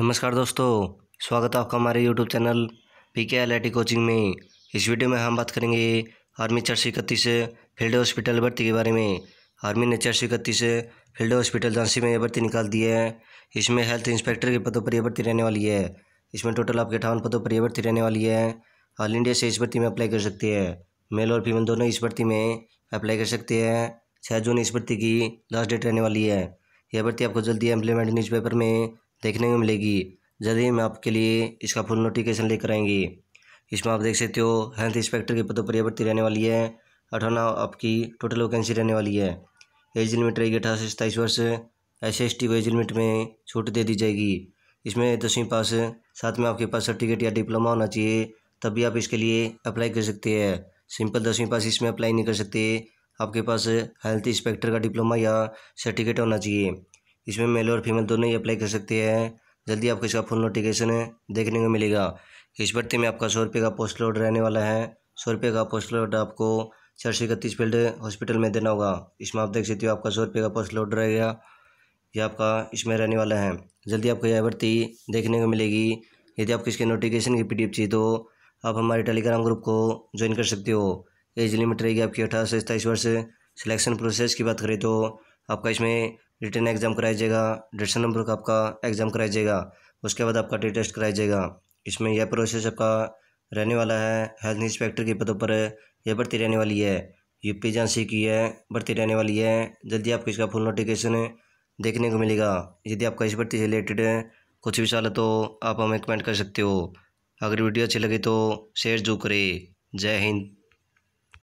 नमस्कार दोस्तों स्वागत है आपका हमारे YouTube channel P K L I coaching में इस वीडियो में हम बात करेंगे आर्मी चार सौ इकतीस फील्ड हॉस्पिटल भर्ती के बारे में आर्मी ने चार सौ इकतीस फील्ड हॉस्पिटल झांसी में यह भर्ती निकाल दी है इसमें हेल्थ इंस्पेक्टर के पदों पर यह भर्ती रहने वाली है इसमें टोटल आपके अठावन पदों पर यह भर्ती रहने वाली है ऑल इंडिया से इस भर्ती में अप्लाई कर सकते हैं मेल और फीमेल दोनों इस भर्ती में अप्लाई कर सकते हैं छः जून इस भर्ती की लास्ट डेट रहने वाली है यह भर्ती आपको जल्दी एम्प्लीमेंट न्यूज़पेपर में देखने को मिलेगी जल्द ही हम आपके लिए इसका फुल नोटिफिकेशन लेकर आएंगे इसमें आप देख सकते हो हेल्थ इंस्पेक्टर के पदों पर यह भर्ती रहने वाली है अठारह आपकी टोटल वैकेंसी रहने वाली है एज लिमिट रहेगी अठारह से सताईस वर्ष S S T age limit में छूट दे दी जाएगी इसमें दसवीं पास साथ में आपके पास सर्टिफिकेट या डिप्लोमा होना चाहिए तभी आप इसके लिए अप्लाई कर सकते हैं सिंपल दसवीं पास इसमें अप्लाई नहीं कर सकते आपके पास हेल्थ इंस्पेक्टर का डिप्लोमा या सर्टिफिकेट होना चाहिए इसमें मेल और फीमेल दोनों ही अप्लाई कर सकते हैं जल्दी आपको इसका फुल नोटिफिकेशन है देखने को मिलेगा इस भर्ती में आपका सौ रुपये का पोस्ट लोड रहने वाला है सौ रुपये का पोस्ट लोड आपको चार सौ इकतीस फील्ड हॉस्पिटल में देना होगा इसमें आप देख सकते हो आपका सौ रुपये का पोस्ट लोड रहेगा यह आपका इसमें रहने वाला है जल्दी आपको यह भर्ती देखने को मिलेगी यदि आपको इसके नोटिफिकेशन की एफ चाहिए तो आप हमारे टेलीग्राम ग्रुप को ज्वाइन कर सकते हो एज लिमिट रहेगी आपकी अठारह से सत्ताईस वर्ष सिलेक्शन प्रोसेस की बात करें तो आपका इसमें रिटर्न एग्ज़ाम कराया जाएगा डिशन नंबर का आपका एग्ज़ाम कराया जाएगा उसके बाद आपका टी टेस्ट कराया जाएगा इसमें यह प्रोसेस आपका रहने वाला है हेल्थ इंस्पेक्टर के पदों पर यह भर्ती रहने वाली है यूपी जांसी की है भर्ती रहने वाली है जल्दी आपको इसका फुल नोटिफिकेशन देखने को मिलेगा यदि आपका इस भर्ती से रिलेटेड कुछ भी सवाल है तो आप हमें कमेंट कर सकते हो अगर वीडियो अच्छी लगी तो शेयर जो करें जय हिंद